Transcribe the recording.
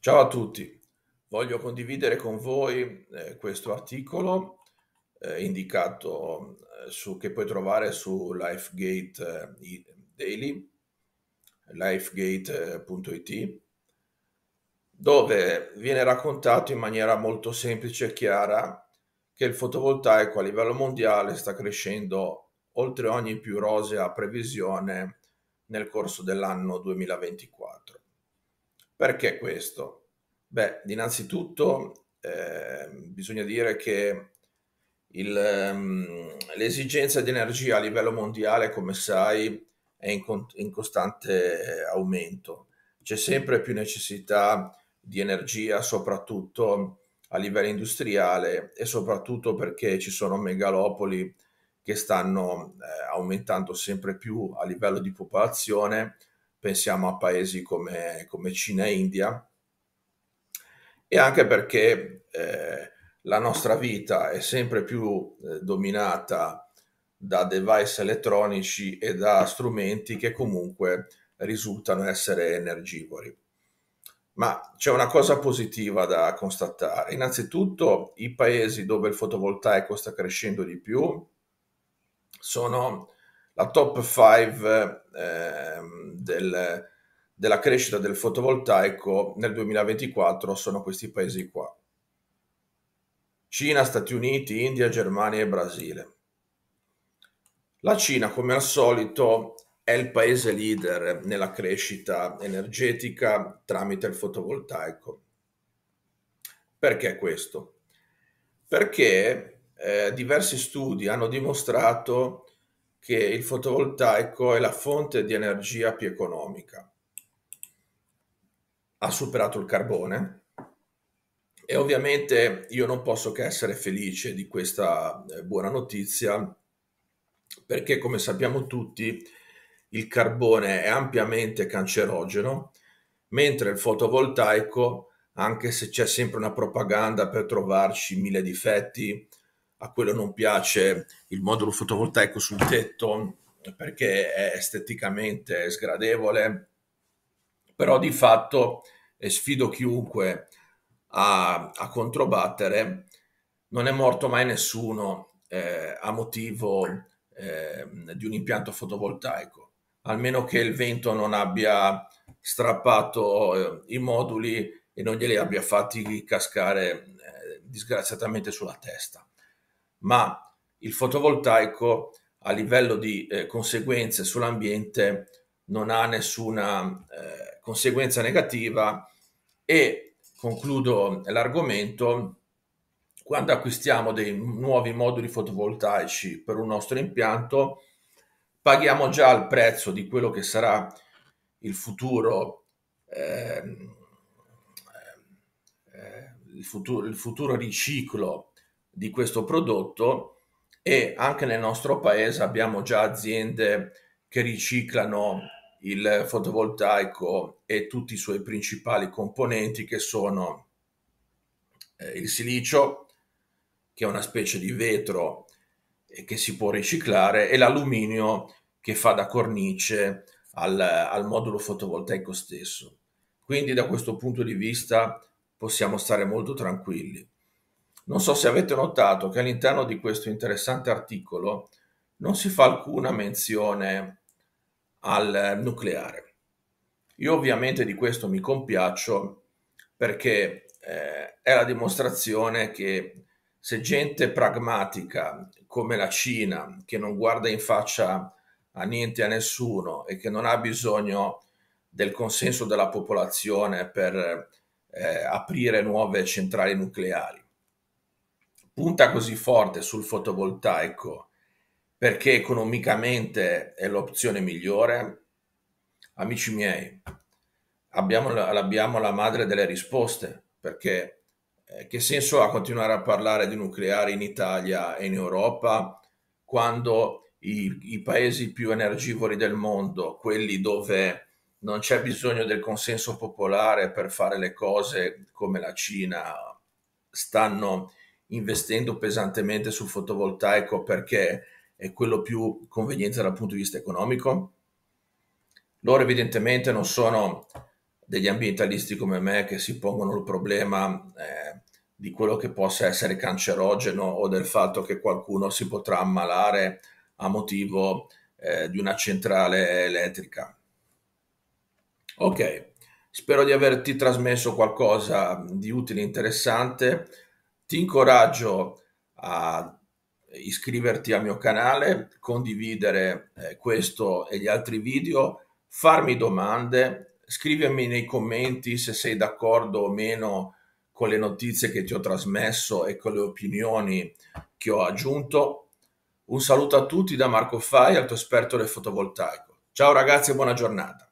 Ciao a tutti, voglio condividere con voi eh, questo articolo eh, indicato eh, su, che puoi trovare su Lifegate eh, Daily, lifegate.it, dove viene raccontato in maniera molto semplice e chiara che il fotovoltaico a livello mondiale sta crescendo oltre ogni più rosea previsione nel corso dell'anno 2024 perché questo? Beh, innanzitutto eh, bisogna dire che il, um, l'esigenza di energia a livello mondiale, come sai, è in, con- in costante aumento. C'è sempre più necessità di energia, soprattutto a livello industriale e soprattutto perché ci sono megalopoli che stanno eh, aumentando sempre più a livello di popolazione pensiamo a paesi come, come Cina e India, e anche perché eh, la nostra vita è sempre più eh, dominata da device elettronici e da strumenti che comunque risultano essere energivori. Ma c'è una cosa positiva da constatare. Innanzitutto i paesi dove il fotovoltaico sta crescendo di più sono la top 5 eh, del, della crescita del fotovoltaico nel 2024 sono questi paesi qua. Cina, Stati Uniti, India, Germania e Brasile. La Cina, come al solito, è il paese leader nella crescita energetica tramite il fotovoltaico. Perché questo? Perché eh, diversi studi hanno dimostrato che il fotovoltaico è la fonte di energia più economica. Ha superato il carbone e ovviamente io non posso che essere felice di questa eh, buona notizia perché come sappiamo tutti il carbone è ampiamente cancerogeno, mentre il fotovoltaico, anche se c'è sempre una propaganda per trovarci mille difetti, a quello non piace il modulo fotovoltaico sul tetto perché è esteticamente sgradevole, però di fatto, e sfido chiunque a, a controbattere, non è morto mai nessuno eh, a motivo eh, di un impianto fotovoltaico, almeno che il vento non abbia strappato eh, i moduli e non glieli abbia fatti cascare eh, disgraziatamente sulla testa ma il fotovoltaico a livello di eh, conseguenze sull'ambiente non ha nessuna eh, conseguenza negativa e concludo l'argomento quando acquistiamo dei nuovi moduli fotovoltaici per un nostro impianto paghiamo già il prezzo di quello che sarà il futuro ehm, eh, il futuro, il futuro riciclo di questo prodotto e anche nel nostro paese abbiamo già aziende che riciclano il fotovoltaico e tutti i suoi principali componenti che sono eh, il silicio, che è una specie di vetro che si può riciclare, e l'alluminio che fa da cornice al, al modulo fotovoltaico stesso. Quindi da questo punto di vista possiamo stare molto tranquilli. Non so se avete notato che all'interno di questo interessante articolo non si fa alcuna menzione al nucleare. Io ovviamente di questo mi compiaccio perché eh, è la dimostrazione che se gente pragmatica come la Cina, che non guarda in faccia a niente e a nessuno e che non ha bisogno del consenso della popolazione per eh, aprire nuove centrali nucleari, punta così forte sul fotovoltaico perché economicamente è l'opzione migliore? Amici miei, abbiamo, abbiamo la madre delle risposte, perché eh, che senso ha continuare a parlare di nucleare in Italia e in Europa quando i, i paesi più energivori del mondo, quelli dove non c'è bisogno del consenso popolare per fare le cose come la Cina, stanno investendo pesantemente sul fotovoltaico perché è quello più conveniente dal punto di vista economico? Loro evidentemente non sono degli ambientalisti come me che si pongono il problema eh, di quello che possa essere cancerogeno o del fatto che qualcuno si potrà ammalare a motivo eh, di una centrale elettrica. Ok, spero di averti trasmesso qualcosa di utile e interessante ti incoraggio a iscriverti al mio canale, condividere eh, questo e gli altri video, farmi domande, scrivermi nei commenti se sei d'accordo o meno con le notizie che ti ho trasmesso e con le opinioni che ho aggiunto. Un saluto a tutti da Marco Fai, alto esperto del fotovoltaico. Ciao ragazzi e buona giornata.